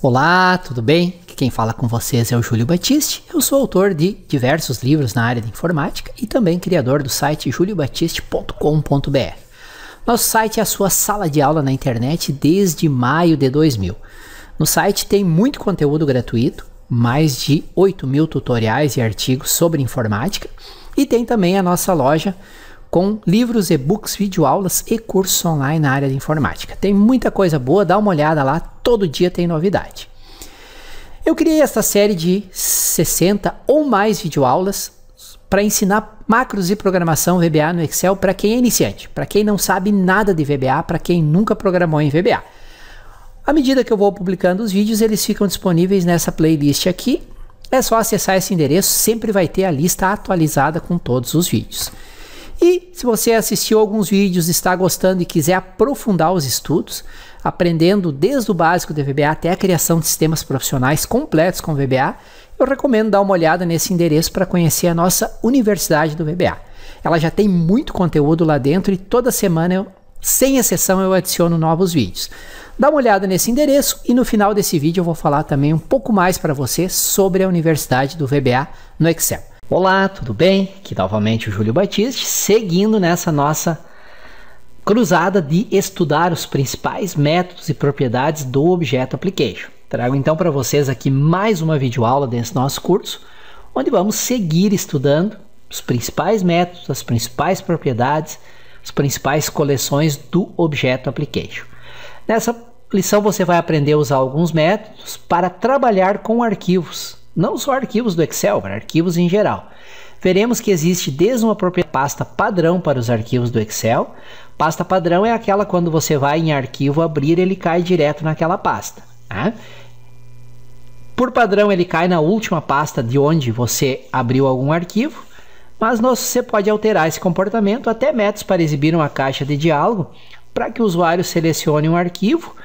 Olá, tudo bem? Quem fala com vocês é o Júlio Batiste. Eu sou autor de diversos livros na área de informática e também criador do site juliobatiste.com.br. Nosso site é a sua sala de aula na internet desde maio de 2000. No site tem muito conteúdo gratuito, mais de 8 mil tutoriais e artigos sobre informática, e tem também a nossa loja com livros, e-books, videoaulas e cursos online na área de informática. Tem muita coisa boa, dá uma olhada lá, todo dia tem novidade. Eu criei esta série de 60 ou mais videoaulas para ensinar macros e programação VBA no Excel para quem é iniciante, para quem não sabe nada de VBA, para quem nunca programou em VBA. À medida que eu vou publicando os vídeos, eles ficam disponíveis nessa playlist aqui. É só acessar esse endereço, sempre vai ter a lista atualizada com todos os vídeos. E se você assistiu alguns vídeos, está gostando e quiser aprofundar os estudos, aprendendo desde o básico do VBA até a criação de sistemas profissionais completos com VBA, eu recomendo dar uma olhada nesse endereço para conhecer a nossa Universidade do VBA. Ela já tem muito conteúdo lá dentro e toda semana, eu, sem exceção, eu adiciono novos vídeos. Dá uma olhada nesse endereço e no final desse vídeo eu vou falar também um pouco mais para você sobre a Universidade do VBA no Excel. Olá, tudo bem? Aqui novamente o Júlio Batiste, seguindo nessa nossa cruzada de estudar os principais métodos e propriedades do Objeto Application. Trago então para vocês aqui mais uma videoaula desse nosso curso, onde vamos seguir estudando os principais métodos, as principais propriedades, as principais coleções do Objeto Application. Nessa lição você vai aprender a usar alguns métodos para trabalhar com arquivos, não só arquivos do Excel, mas arquivos em geral. Veremos que existe desde uma própria pasta padrão para os arquivos do Excel. Pasta padrão é aquela quando você vai em arquivo abrir, ele cai direto naquela pasta. Né? Por padrão, ele cai na última pasta de onde você abriu algum arquivo, mas você pode alterar esse comportamento até métodos para exibir uma caixa de diálogo para que o usuário selecione um arquivo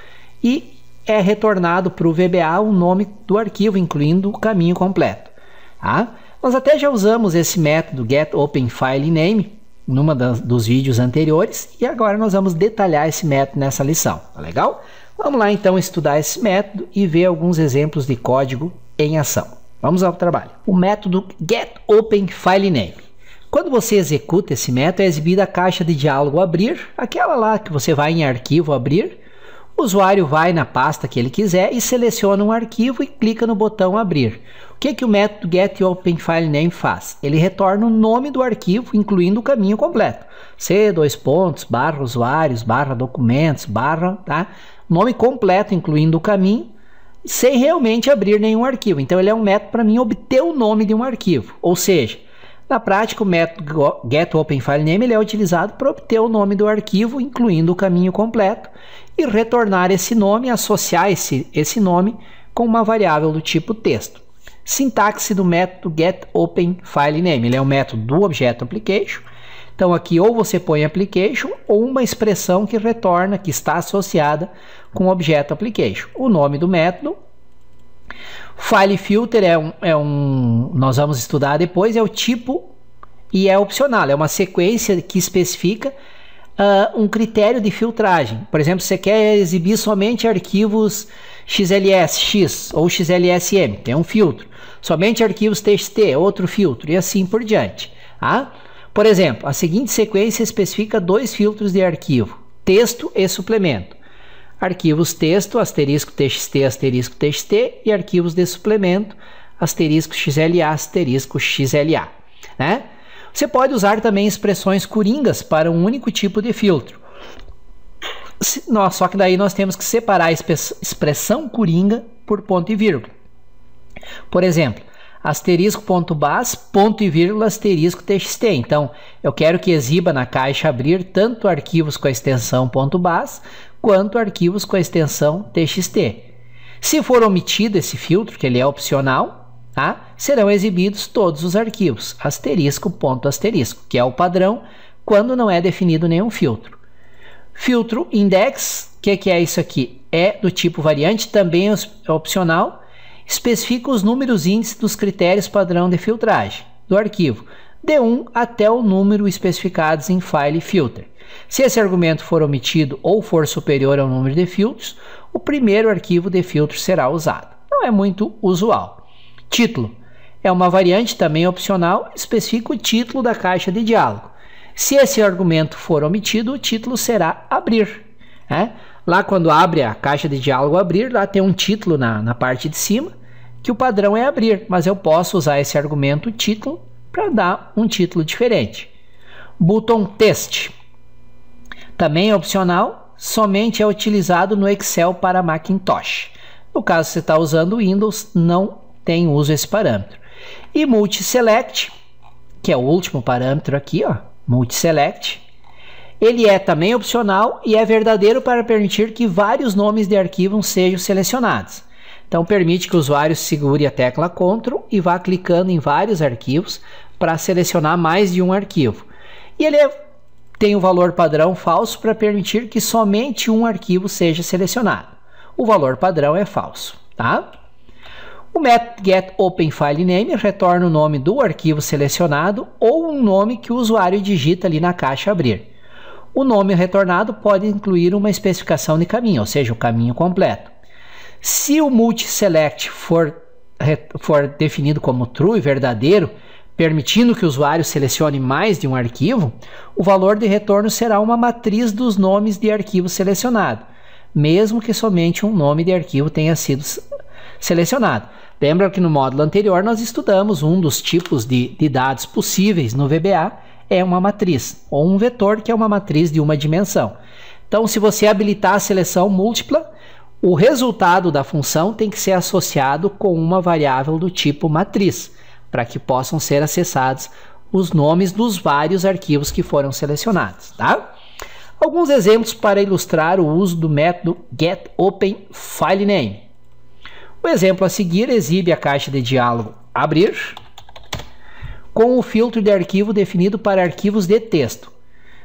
e é retornado para o VBA o nome do arquivo, incluindo o caminho completo. Tá? Nós até já usamos esse método getOpenFileName numa das, dos vídeos anteriores e agora nós vamos detalhar esse método nessa lição, tá legal? Vamos lá então estudar esse método e ver alguns exemplos de código em ação. Vamos ao trabalho. O método getOpenFileName. Quando você executa esse método, é exibida a caixa de diálogo abrir, aquela lá que você vai em arquivo abrir, o usuário vai na pasta que ele quiser e seleciona um arquivo e clica no botão abrir. O que, que o método getOpenFileName faz? Ele retorna o nome do arquivo, incluindo o caminho completo. C, dois pontos, barra usuários, barra documentos, barra, tá? Nome completo, incluindo o caminho, sem realmente abrir nenhum arquivo. Então ele é um método para mim obter o nome de um arquivo. Ou seja, na prática, o método getOpenFileName é utilizado para obter o nome do arquivo, incluindo o caminho completo, e retornar esse nome, associar esse, esse nome com uma variável do tipo texto. Sintaxe do método getOpenFileName. Ele é um método do objeto application. Então aqui ou você põe application ou uma expressão que retorna, que está associada com o objeto application. O nome do método File filter é um, é um, nós vamos estudar depois, é o tipo e é opcional, é uma sequência que especifica uh, um critério de filtragem. Por exemplo, você quer exibir somente arquivos XLSX ou XLSM, tem um filtro. Somente arquivos TXT, outro filtro e assim por diante. Tá? Por exemplo, a seguinte sequência especifica dois filtros de arquivo: texto e suplemento arquivos texto, asterisco txt, asterisco txt e arquivos de suplemento, asterisco xla, asterisco xla. Né? Você pode usar também expressões coringas para um único tipo de filtro. Só que daí nós temos que separar a expressão coringa por ponto e vírgula. Por exemplo, asterisco ponto bas, ponto e vírgula, asterisco txt. Então, eu quero que exiba na caixa abrir tanto arquivos com a extensão ponto .bas quanto arquivos com a extensão TXT. Se for omitido esse filtro, que ele é opcional, tá? serão exibidos todos os arquivos, asterisco, ponto, asterisco, que é o padrão quando não é definido nenhum filtro. Filtro index, o que, é que é isso aqui? É do tipo variante, também é, é opcional, especifica os números índices dos critérios padrão de filtragem do arquivo de 1 até o número especificados em file filter. Se esse argumento for omitido ou for superior ao número de filtros, o primeiro arquivo de filtro será usado. Não é muito usual. Título é uma variante também opcional, especifica o título da caixa de diálogo. Se esse argumento for omitido, o título será abrir. Né? Lá quando abre a caixa de diálogo abrir, lá tem um título na, na parte de cima, que o padrão é abrir, mas eu posso usar esse argumento título para dar um título diferente. Button Test também é opcional, somente é utilizado no Excel para Macintosh. No caso, você está usando Windows, não tem uso esse parâmetro. E Multiselect, que é o último parâmetro aqui, ó, Multiselect, ele é também opcional e é verdadeiro para permitir que vários nomes de arquivos sejam selecionados. Então permite que o usuário segure a tecla Ctrl e vá clicando em vários arquivos para selecionar mais de um arquivo. E ele tem o valor padrão falso para permitir que somente um arquivo seja selecionado. O valor padrão é falso, tá? O getOpenFileName retorna o nome do arquivo selecionado ou um nome que o usuário digita ali na caixa abrir. O nome retornado pode incluir uma especificação de caminho, ou seja, o caminho completo. Se o multi-select for, for definido como true e verdadeiro, permitindo que o usuário selecione mais de um arquivo, o valor de retorno será uma matriz dos nomes de arquivo selecionado, mesmo que somente um nome de arquivo tenha sido selecionado. Lembra que no módulo anterior nós estudamos um dos tipos de, de dados possíveis no VBA, é uma matriz, ou um vetor que é uma matriz de uma dimensão. Então, se você habilitar a seleção múltipla, o resultado da função tem que ser associado com uma variável do tipo matriz, para que possam ser acessados os nomes dos vários arquivos que foram selecionados. Tá? Alguns exemplos para ilustrar o uso do método getOpenFileName. O exemplo a seguir exibe a caixa de diálogo abrir com o filtro de arquivo definido para arquivos de texto.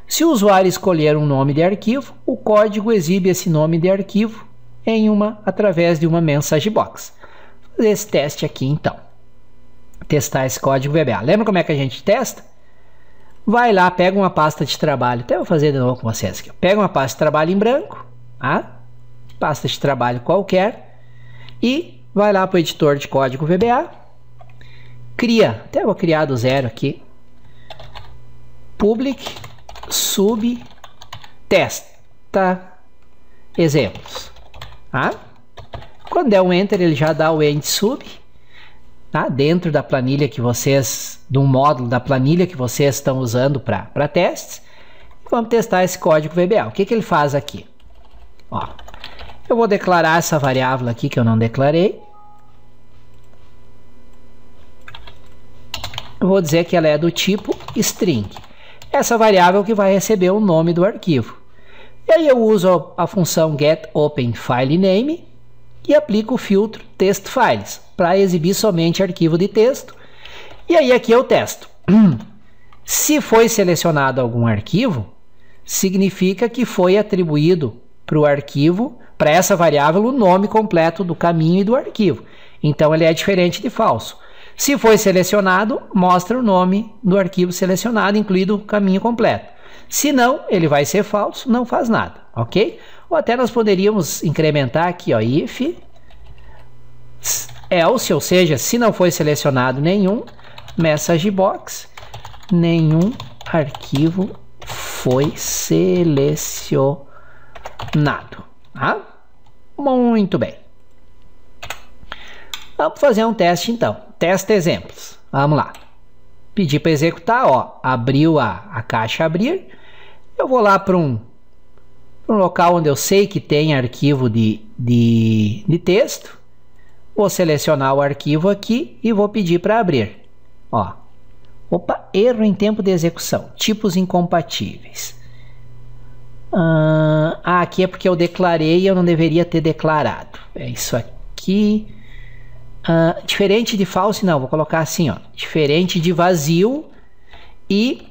Se o usuário escolher um nome de arquivo, o código exibe esse nome de arquivo em uma através de uma mensagem box. fazer esse teste aqui então. Testar esse código VBA. Lembra como é que a gente testa? Vai lá, pega uma pasta de trabalho. Até vou fazer de novo com vocês aqui. Pega uma pasta de trabalho em branco, tá? pasta de trabalho qualquer, e vai lá para o editor de código VBA. Cria, até vou criar do zero aqui. Public sub testa tá. exemplos. Tá? Quando der é um Enter, ele já dá o End Sub. Tá? Dentro da planilha que vocês, de um módulo da planilha que vocês estão usando para testes. Vamos testar esse código VBA. O que, que ele faz aqui? Ó, eu vou declarar essa variável aqui que eu não declarei. Eu vou dizer que ela é do tipo string. Essa variável que vai receber o nome do arquivo. E aí eu uso a função getOpenFileName e aplico o filtro TextFiles para exibir somente arquivo de texto. E aí aqui eu testo. Se foi selecionado algum arquivo, significa que foi atribuído para o arquivo, para essa variável, o nome completo do caminho e do arquivo. Então ele é diferente de falso. Se foi selecionado, mostra o nome do arquivo selecionado, incluído o caminho completo. Se não, ele vai ser falso, não faz nada, ok? Ou até nós poderíamos incrementar aqui, ó, if else, ou seja, se não foi selecionado nenhum message box, nenhum arquivo foi selecionado, tá? Muito bem. Vamos fazer um teste então. Teste exemplos. Vamos lá pedir para executar, ó, abriu a, a caixa abrir, eu vou lá para um, um local onde eu sei que tem arquivo de, de, de texto, vou selecionar o arquivo aqui e vou pedir para abrir, ó, opa, erro em tempo de execução, tipos incompatíveis. Ah, ah, aqui é porque eu declarei e eu não deveria ter declarado, é isso aqui Uh, diferente de falso não, vou colocar assim, ó, diferente de vazio e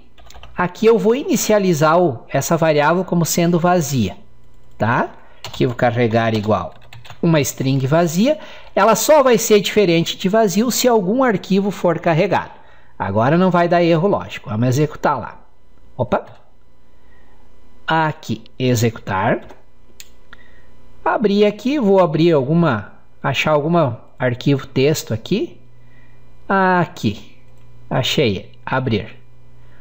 aqui eu vou inicializar o, essa variável como sendo vazia, tá? Que eu vou carregar igual uma string vazia, ela só vai ser diferente de vazio se algum arquivo for carregado. Agora não vai dar erro, lógico, vamos executar lá. Opa! Aqui, executar. Abrir aqui, vou abrir alguma, achar alguma arquivo texto aqui. Aqui. Achei. Abrir.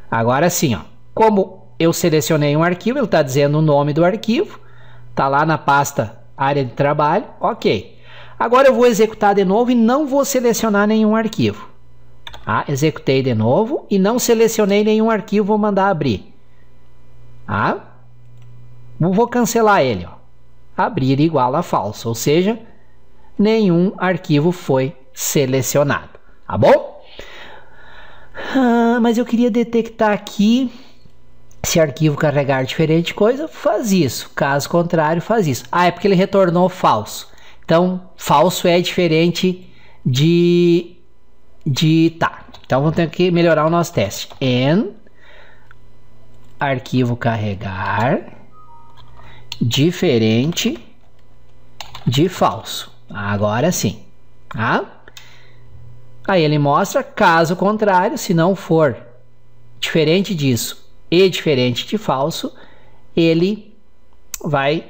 Agora sim, ó. Como eu selecionei um arquivo, ele está dizendo o nome do arquivo. Está lá na pasta área de trabalho. Ok. Agora eu vou executar de novo e não vou selecionar nenhum arquivo. Ah, executei de novo e não selecionei nenhum arquivo, vou mandar abrir. Ah, vou cancelar ele. Ó. Abrir igual a falso, ou seja, nenhum arquivo foi selecionado, tá bom? Ah, mas eu queria detectar aqui se arquivo carregar diferente coisa, faz isso. Caso contrário, faz isso. Ah, é porque ele retornou falso. Então, falso é diferente de de tá. Então, vamos ter que melhorar o nosso teste. And arquivo carregar diferente de falso. Agora sim. Tá? Aí ele mostra, caso contrário, se não for diferente disso e diferente de falso, ele vai.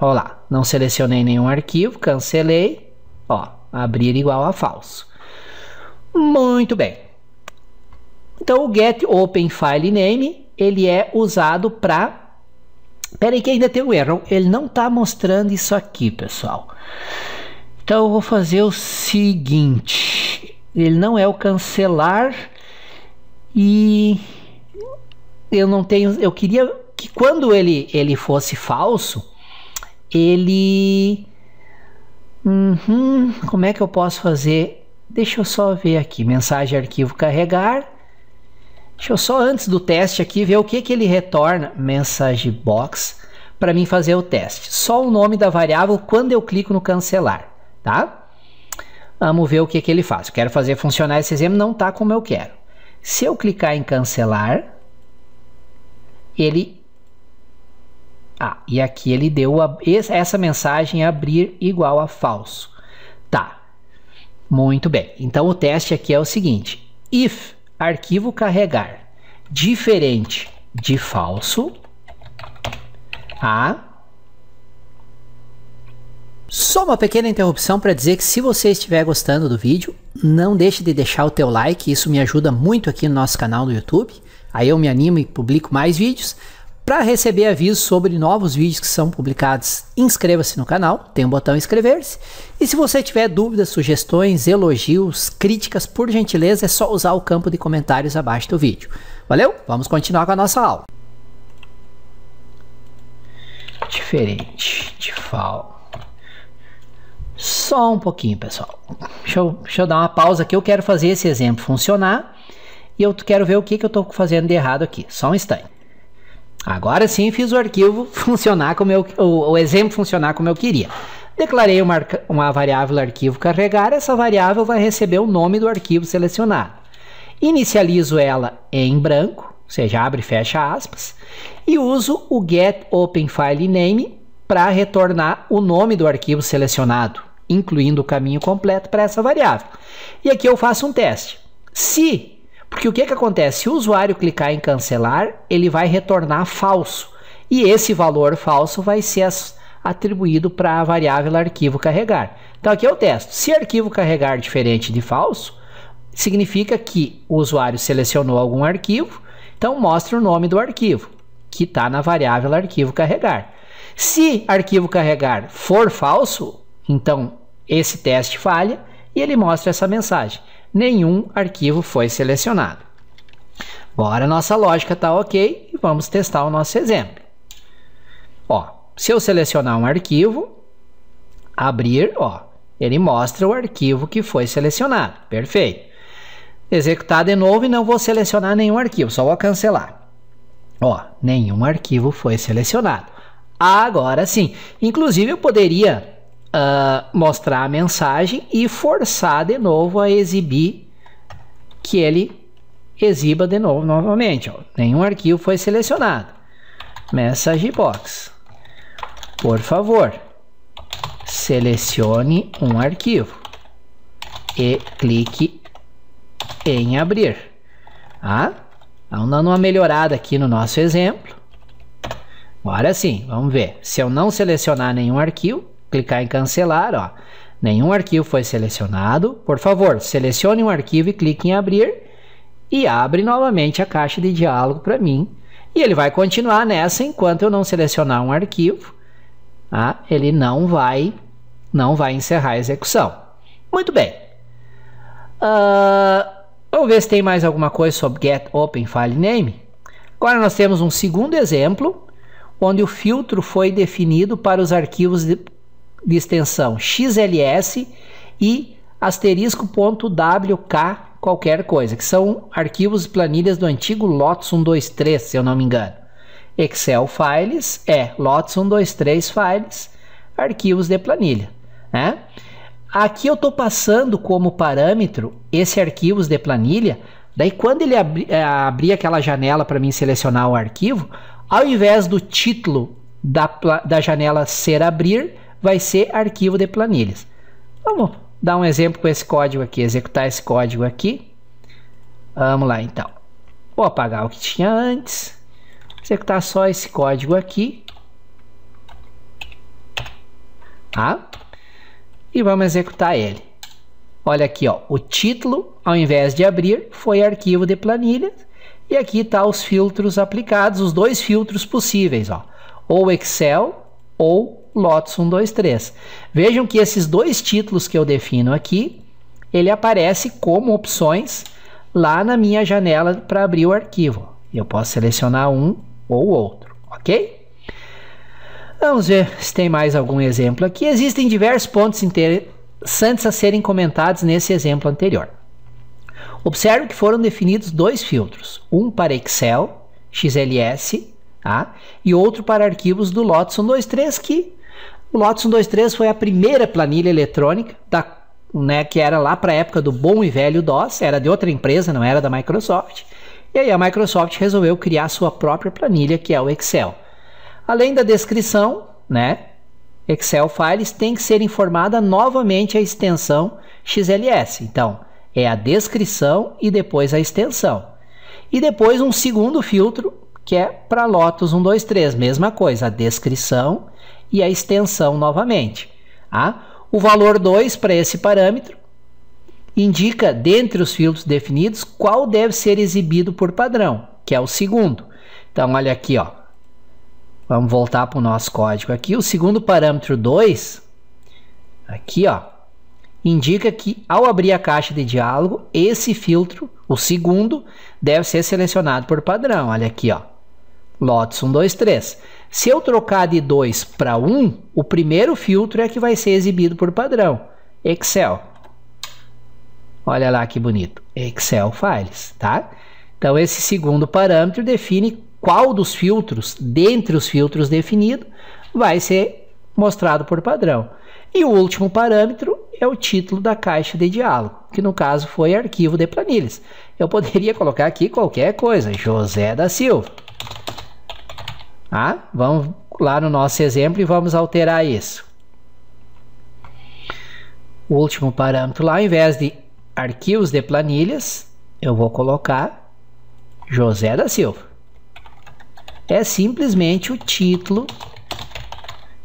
Ó lá, não selecionei nenhum arquivo, cancelei. Ó, abrir igual a falso. Muito bem. Então o get open file name ele é usado para Peraí que ainda tem um erro. Ele não está mostrando isso aqui, pessoal. Então eu vou fazer o seguinte. Ele não é o cancelar e eu não tenho. Eu queria que quando ele ele fosse falso, ele uhum, como é que eu posso fazer? Deixa eu só ver aqui. Mensagem arquivo carregar. Deixa eu só antes do teste aqui ver o que, que ele retorna, message box, para mim fazer o teste. Só o nome da variável quando eu clico no cancelar, tá? Vamos ver o que, que ele faz. Eu quero fazer funcionar esse exemplo, não está como eu quero. Se eu clicar em cancelar, ele... Ah, e aqui ele deu a... essa mensagem é abrir igual a falso. Tá, muito bem. Então o teste aqui é o seguinte. If arquivo carregar diferente de falso a só uma pequena interrupção para dizer que se você estiver gostando do vídeo, não deixe de deixar o teu like, isso me ajuda muito aqui no nosso canal no YouTube. Aí eu me animo e publico mais vídeos. Para receber avisos sobre novos vídeos que são publicados, inscreva-se no canal, tem um botão inscrever-se. E se você tiver dúvidas, sugestões, elogios, críticas, por gentileza, é só usar o campo de comentários abaixo do vídeo. Valeu? Vamos continuar com a nossa aula. Diferente de fal. Só um pouquinho, pessoal. Deixa eu, deixa eu dar uma pausa aqui. Eu quero fazer esse exemplo funcionar e eu quero ver o que, que eu estou fazendo de errado aqui. Só um instante. Agora sim fiz o arquivo funcionar como eu, o, o exemplo funcionar como eu queria. Declarei uma, uma variável arquivo carregar, essa variável vai receber o nome do arquivo selecionado. Inicializo ela em branco, ou seja, abre e fecha aspas, e uso o get open file name para retornar o nome do arquivo selecionado, incluindo o caminho completo para essa variável. E aqui eu faço um teste. Se porque o que, é que acontece? Se o usuário clicar em cancelar, ele vai retornar falso. E esse valor falso vai ser atribuído para a variável arquivo carregar. Então aqui é o teste. Se arquivo carregar diferente de falso, significa que o usuário selecionou algum arquivo, então mostra o nome do arquivo, que está na variável arquivo carregar. Se arquivo carregar for falso, então esse teste falha e ele mostra essa mensagem nenhum arquivo foi selecionado. Bora, nossa lógica está ok e vamos testar o nosso exemplo. Ó, se eu selecionar um arquivo, abrir, ó, ele mostra o arquivo que foi selecionado. Perfeito. Executar de novo e não vou selecionar nenhum arquivo, só vou cancelar. Ó, nenhum arquivo foi selecionado. Agora sim. Inclusive eu poderia uh, mostrar a mensagem e forçar de novo a exibir que ele exiba de novo novamente. Ó. Nenhum arquivo foi selecionado. Message box. Por favor, selecione um arquivo e clique em abrir. Ah, tá? Então vamos dando uma melhorada aqui no nosso exemplo. Agora sim, vamos ver. Se eu não selecionar nenhum arquivo, clicar em cancelar, ó. Nenhum arquivo foi selecionado. Por favor, selecione um arquivo e clique em abrir e abre novamente a caixa de diálogo para mim. E ele vai continuar nessa enquanto eu não selecionar um arquivo. Tá? Ele não vai, não vai encerrar a execução. Muito bem. Uh, vamos ver se tem mais alguma coisa sobre get open file name. Agora nós temos um segundo exemplo onde o filtro foi definido para os arquivos de, de extensão XLS e asterisco.wk qualquer coisa, que são arquivos e planilhas do antigo Lotus 123, se eu não me engano. Excel Files é Lotus 123 Files, arquivos de planilha. Né? Aqui eu estou passando como parâmetro esse arquivos de planilha. Daí, quando ele abri, é, abrir aquela janela para mim selecionar o arquivo, ao invés do título da, da janela ser abrir, vai ser arquivo de planilhas. Vamos dar um exemplo com esse código aqui, executar esse código aqui. Vamos lá então. Vou apagar o que tinha antes, executar só esse código aqui. Tá? E vamos executar ele. Olha aqui, ó, o título, ao invés de abrir, foi arquivo de planilhas. E aqui está os filtros aplicados, os dois filtros possíveis, ó, ou Excel ou Lotus 123. Vejam que esses dois títulos que eu defino aqui, ele aparece como opções lá na minha janela para abrir o arquivo. Eu posso selecionar um ou outro, ok? Vamos ver se tem mais algum exemplo aqui. Existem diversos pontos interessantes a serem comentados nesse exemplo anterior. Observe que foram definidos dois filtros, um para Excel, XLS, tá? e outro para arquivos do Lotus 123, que o Lotus 123 foi a primeira planilha eletrônica da, né, que era lá para a época do bom e velho DOS, era de outra empresa, não era da Microsoft. E aí a Microsoft resolveu criar sua própria planilha, que é o Excel. Além da descrição, né, Excel Files tem que ser informada novamente a extensão XLS. Então, é a descrição e depois a extensão. E depois um segundo filtro, que é para Lotus 123, mesma coisa, a descrição e a extensão novamente. Tá? O valor 2 para esse parâmetro indica, dentre os filtros definidos, qual deve ser exibido por padrão, que é o segundo. Então, olha aqui, ó. Vamos voltar para o nosso código aqui. O segundo parâmetro 2, aqui, ó, indica que ao abrir a caixa de diálogo, esse filtro, o segundo, deve ser selecionado por padrão. Olha aqui, ó. Lotus 123. Se eu trocar de 2 para 1, o primeiro filtro é que vai ser exibido por padrão, Excel. Olha lá que bonito, Excel Files, tá? Então esse segundo parâmetro define qual dos filtros, dentre os filtros definidos, vai ser mostrado por padrão. E o último parâmetro é o título da caixa de diálogo, que no caso foi arquivo de planilhas. Eu poderia colocar aqui qualquer coisa, José da Silva. Tá? Vamos lá no nosso exemplo e vamos alterar isso. O último parâmetro lá, ao invés de arquivos de planilhas, eu vou colocar José da Silva. É simplesmente o título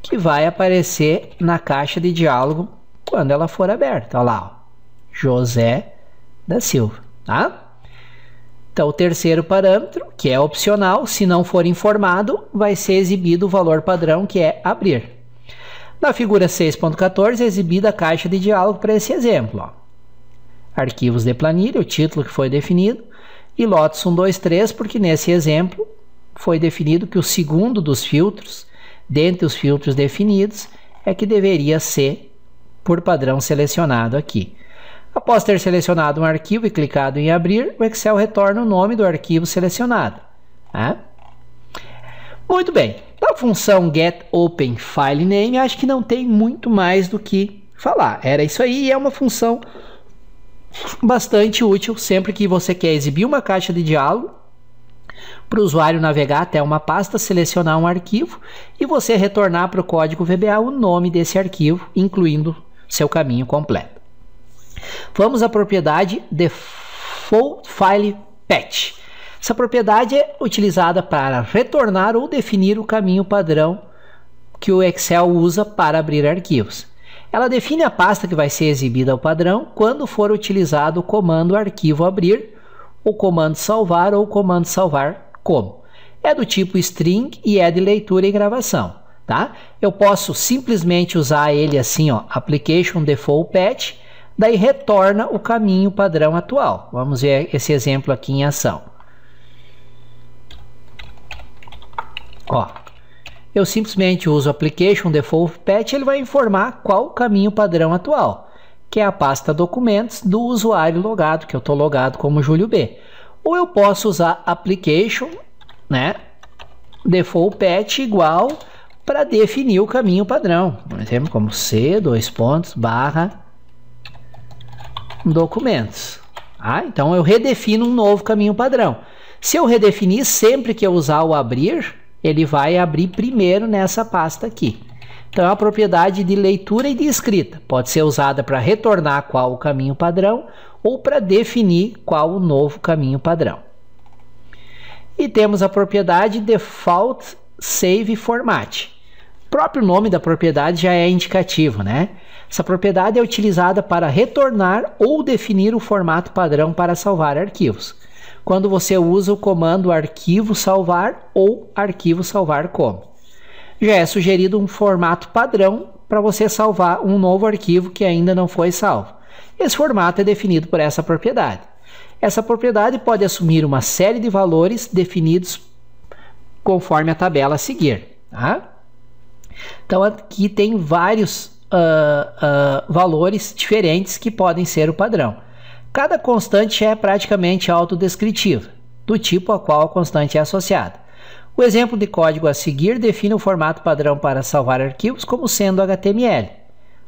que vai aparecer na caixa de diálogo quando ela for aberta. Olha lá, ó. José da Silva, tá? Então, o terceiro parâmetro, que é opcional, se não for informado, vai ser exibido o valor padrão, que é abrir. Na figura 6.14 é exibida a caixa de diálogo para esse exemplo. Ó. Arquivos de planilha, o título que foi definido, e lotes 1, 2, 3, porque nesse exemplo foi definido que o segundo dos filtros, dentre os filtros definidos, é que deveria ser, por padrão, selecionado aqui. Após ter selecionado um arquivo e clicado em abrir, o Excel retorna o nome do arquivo selecionado. Né? Muito bem, A função GetOpenFileName acho que não tem muito mais do que falar. Era isso aí é uma função bastante útil sempre que você quer exibir uma caixa de diálogo para o usuário navegar até uma pasta, selecionar um arquivo e você retornar para o código VBA o nome desse arquivo, incluindo seu caminho completo. Vamos à propriedade Default File patch. Essa propriedade é utilizada para retornar ou definir o caminho padrão que o Excel usa para abrir arquivos. Ela define a pasta que vai ser exibida ao padrão quando for utilizado o comando arquivo abrir, o comando salvar ou o comando salvar como. É do tipo string e é de leitura e gravação, tá? Eu posso simplesmente usar ele assim, ó, application default patch daí retorna o caminho padrão atual. Vamos ver esse exemplo aqui em ação. Ó, eu simplesmente uso application default patch, ele vai informar qual o caminho padrão atual, que é a pasta documentos do usuário logado, que eu estou logado como Júlio B. Ou eu posso usar application, né, default patch igual para definir o caminho padrão. Por exemplo, como C, dois pontos, barra, documentos. Ah, então eu redefino um novo caminho padrão. Se eu redefinir sempre que eu usar o abrir, ele vai abrir primeiro nessa pasta aqui. Então é propriedade de leitura e de escrita. Pode ser usada para retornar qual o caminho padrão ou para definir qual o novo caminho padrão. E temos a propriedade default save format. O próprio nome da propriedade já é indicativo, né? Essa propriedade é utilizada para retornar ou definir o formato padrão para salvar arquivos, quando você usa o comando arquivo salvar ou arquivo salvar como. Já é sugerido um formato padrão para você salvar um novo arquivo que ainda não foi salvo. Esse formato é definido por essa propriedade. Essa propriedade pode assumir uma série de valores definidos conforme a tabela a seguir. Tá? Então aqui tem vários uh, uh, valores diferentes que podem ser o padrão. Cada constante é praticamente autodescritiva, do tipo a qual a constante é associada. O exemplo de código a seguir define o formato padrão para salvar arquivos como sendo HTML.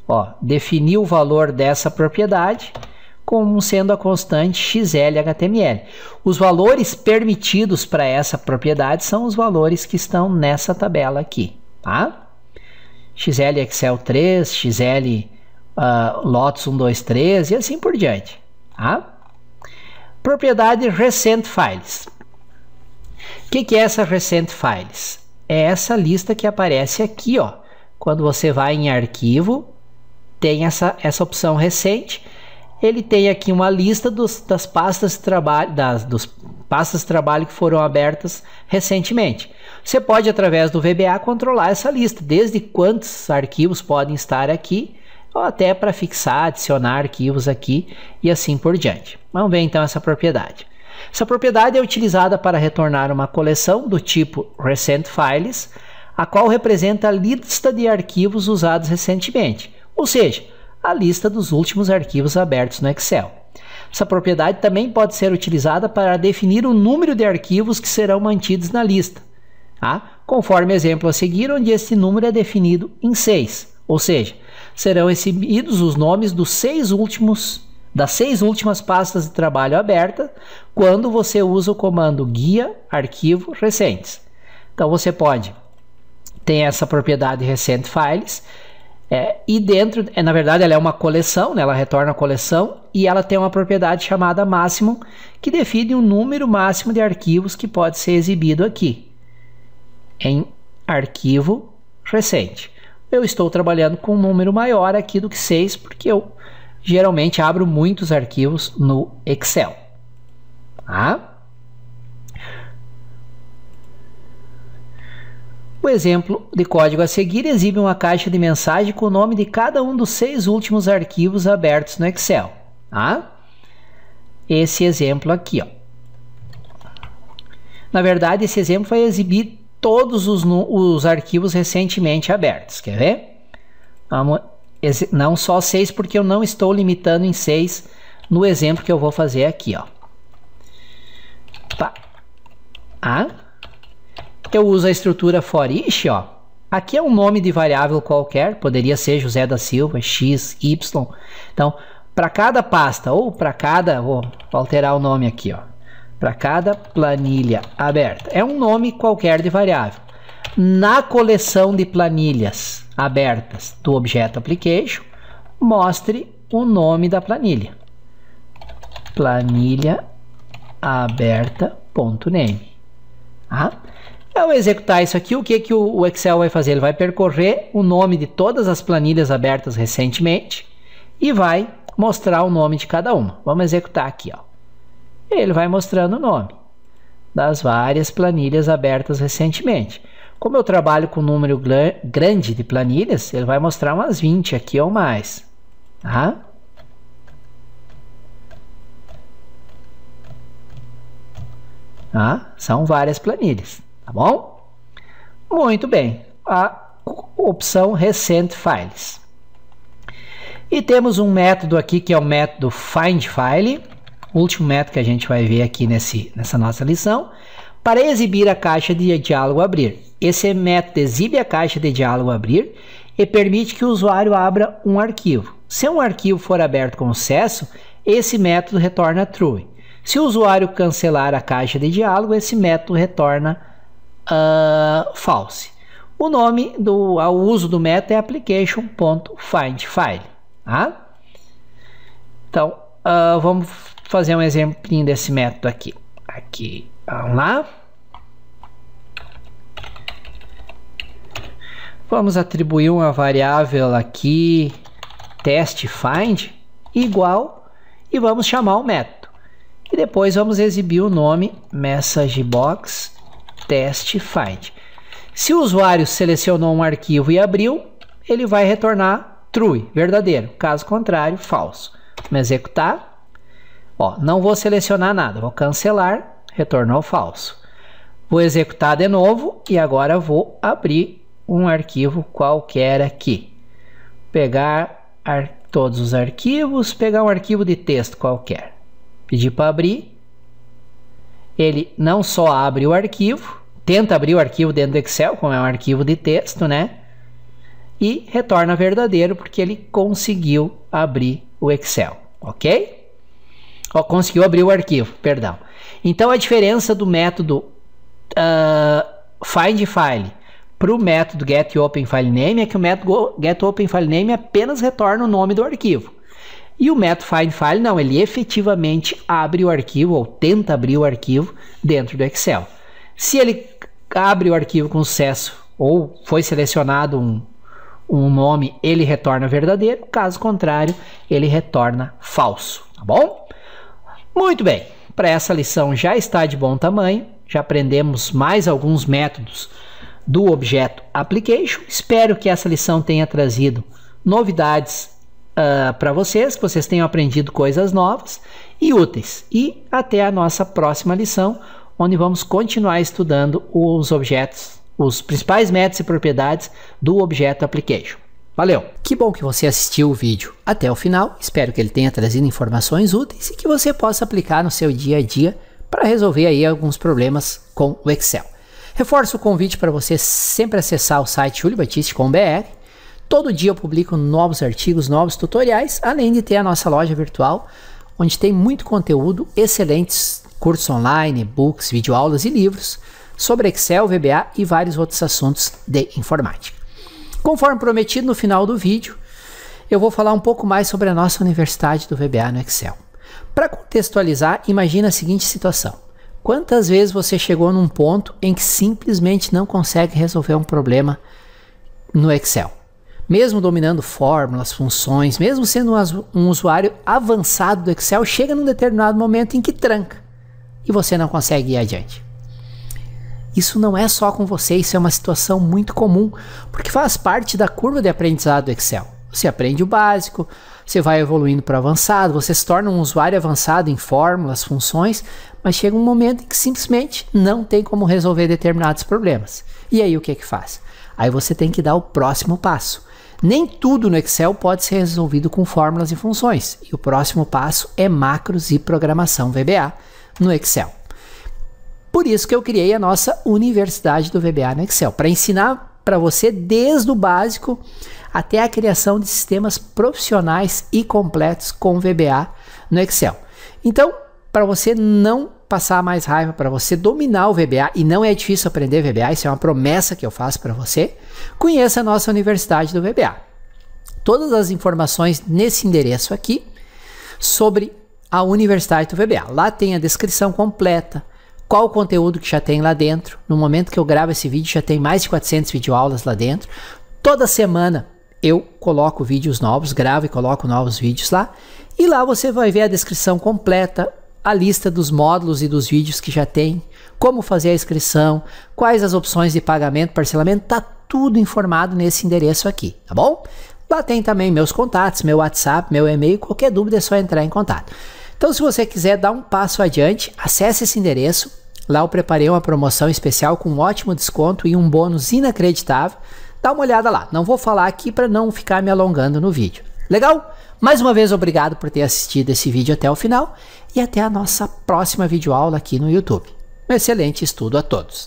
Ó, defini o valor dessa propriedade como sendo a constante xlhtml. Os valores permitidos para essa propriedade são os valores que estão nessa tabela aqui, tá? XL Excel 3, XL uh, Lotus 123 e assim por diante. Tá? Propriedade Recent Files. O que, que é essa Recent Files? É essa lista que aparece aqui, ó. Quando você vai em arquivo, tem essa, essa opção recente ele tem aqui uma lista dos, das pastas de trabalho, das, dos pastas de trabalho que foram abertas recentemente. Você pode, através do VBA, controlar essa lista, desde quantos arquivos podem estar aqui, ou até para fixar, adicionar arquivos aqui e assim por diante. Vamos ver então essa propriedade. Essa propriedade é utilizada para retornar uma coleção do tipo Recent Files, a qual representa a lista de arquivos usados recentemente. Ou seja, a lista dos últimos arquivos abertos no Excel. Essa propriedade também pode ser utilizada para definir o número de arquivos que serão mantidos na lista, tá? conforme exemplo a seguir, onde esse número é definido em 6, ou seja, serão exibidos os nomes dos seis últimos das seis últimas pastas de trabalho abertas quando você usa o comando guia arquivo recentes. Então você pode ter essa propriedade recent files é, e dentro, é, na verdade, ela é uma coleção, né? ela retorna a coleção e ela tem uma propriedade chamada máximo, que define o um número máximo de arquivos que pode ser exibido aqui em arquivo recente. Eu estou trabalhando com um número maior aqui do que 6, porque eu geralmente abro muitos arquivos no Excel. Tá? O exemplo de código a seguir exibe uma caixa de mensagem com o nome de cada um dos seis últimos arquivos abertos no Excel. Tá? Esse exemplo aqui. Ó. Na verdade, esse exemplo vai exibir todos os, os arquivos recentemente abertos. Quer ver? Vamos, não só seis, porque eu não estou limitando em seis no exemplo que eu vou fazer aqui. Ó. Ah? eu uso a estrutura for each ó. Aqui é um nome de variável qualquer, poderia ser José da Silva, x, y. Então, para cada pasta ou para cada, vou alterar o nome aqui, ó. Para cada planilha aberta, é um nome qualquer de variável. Na coleção de planilhas abertas do objeto application, mostre o nome da planilha. Planilha aberta.name. Ah, ao executar isso aqui, o que, que o Excel vai fazer? Ele vai percorrer o nome de todas as planilhas abertas recentemente e vai mostrar o nome de cada uma. Vamos executar aqui. Ó. Ele vai mostrando o nome das várias planilhas abertas recentemente. Como eu trabalho com um número grande de planilhas, ele vai mostrar umas 20 aqui ou mais. Tá? Tá? São várias planilhas tá bom? Muito bem, a opção Recent Files. E temos um método aqui que é o método findFile, o último método que a gente vai ver aqui nesse, nessa nossa lição, para exibir a caixa de diálogo abrir. Esse método exibe a caixa de diálogo abrir e permite que o usuário abra um arquivo. Se um arquivo for aberto com sucesso, esse método retorna true. Se o usuário cancelar a caixa de diálogo, esse método retorna uh, false. O nome do ao uso do método é application.findFile. Tá? Então, uh, vamos fazer um exemplo desse método aqui. Aqui, vamos lá. Vamos atribuir uma variável aqui, test find, igual, e vamos chamar o método. E depois vamos exibir o nome messagebox test find. Se o usuário selecionou um arquivo e abriu, ele vai retornar true, verdadeiro. Caso contrário, falso. Vamos executar. Ó, não vou selecionar nada, vou cancelar, retornou falso. Vou executar de novo e agora vou abrir um arquivo qualquer aqui. Pegar todos os arquivos, pegar um arquivo de texto qualquer. Pedir para abrir, ele não só abre o arquivo, tenta abrir o arquivo dentro do Excel, como é um arquivo de texto, né? E retorna verdadeiro porque ele conseguiu abrir o Excel, ok? Ó, conseguiu abrir o arquivo, perdão. Então a diferença do método uh, find file para o método GetOpenFileName é que o método GetOpenFileName apenas retorna o nome do arquivo. E o método Find File não, ele efetivamente abre o arquivo ou tenta abrir o arquivo dentro do Excel. Se ele abre o arquivo com sucesso ou foi selecionado um, um nome, ele retorna verdadeiro, caso contrário, ele retorna falso, tá bom? Muito bem, para essa lição já está de bom tamanho, já aprendemos mais alguns métodos do objeto application. Espero que essa lição tenha trazido novidades uh, ah, para vocês, que vocês tenham aprendido coisas novas e úteis. E até a nossa próxima lição, onde vamos continuar estudando os objetos, os principais métodos e propriedades do objeto application. Valeu! Que bom que você assistiu o vídeo até o final. Espero que ele tenha trazido informações úteis e que você possa aplicar no seu dia a dia para resolver aí alguns problemas com o Excel. Reforço o convite para você sempre acessar o site juliobatiste.com.br Todo dia eu publico novos artigos, novos tutoriais, além de ter a nossa loja virtual, onde tem muito conteúdo, excelentes cursos online, books videoaulas e livros sobre Excel, VBA e vários outros assuntos de informática. Conforme prometido no final do vídeo, eu vou falar um pouco mais sobre a nossa universidade do VBA no Excel. Para contextualizar, imagine a seguinte situação. Quantas vezes você chegou num ponto em que simplesmente não consegue resolver um problema no Excel? mesmo dominando fórmulas, funções, mesmo sendo um usuário avançado do Excel, chega num determinado momento em que tranca e você não consegue ir adiante. Isso não é só com você, isso é uma situação muito comum, porque faz parte da curva de aprendizado do Excel. Você aprende o básico, você vai evoluindo para avançado, você se torna um usuário avançado em fórmulas, funções, mas chega um momento em que simplesmente não tem como resolver determinados problemas. E aí o que é que faz? Aí você tem que dar o próximo passo. Nem tudo no Excel pode ser resolvido com fórmulas e funções, e o próximo passo é macros e programação VBA no Excel. Por isso que eu criei a nossa Universidade do VBA no Excel, para ensinar para você desde o básico até a criação de sistemas profissionais e completos com VBA no Excel. Então, para você não passar mais raiva, para você dominar o VBA, e não é difícil aprender VBA, isso é uma promessa que eu faço para você, conheça a nossa Universidade do VBA. Todas as informações nesse endereço aqui sobre a Universidade do VBA. Lá tem a descrição completa, qual o conteúdo que já tem lá dentro. No momento que eu gravo esse vídeo, já tem mais de 400 videoaulas lá dentro. Toda semana eu coloco vídeos novos, gravo e coloco novos vídeos lá. E lá você vai ver a descrição completa, a lista dos módulos e dos vídeos que já tem, como fazer a inscrição, quais as opções de pagamento, parcelamento, tá tudo informado nesse endereço aqui, tá bom? Lá tem também meus contatos, meu WhatsApp, meu e-mail, qualquer dúvida é só entrar em contato. Então, se você quiser dar um passo adiante, acesse esse endereço. Lá eu preparei uma promoção especial com um ótimo desconto e um bônus inacreditável. Dá uma olhada lá. Não vou falar aqui para não ficar me alongando no vídeo. Legal? Mais uma vez, obrigado por ter assistido esse vídeo até o final e até a nossa próxima videoaula aqui no YouTube. Um excelente estudo a todos!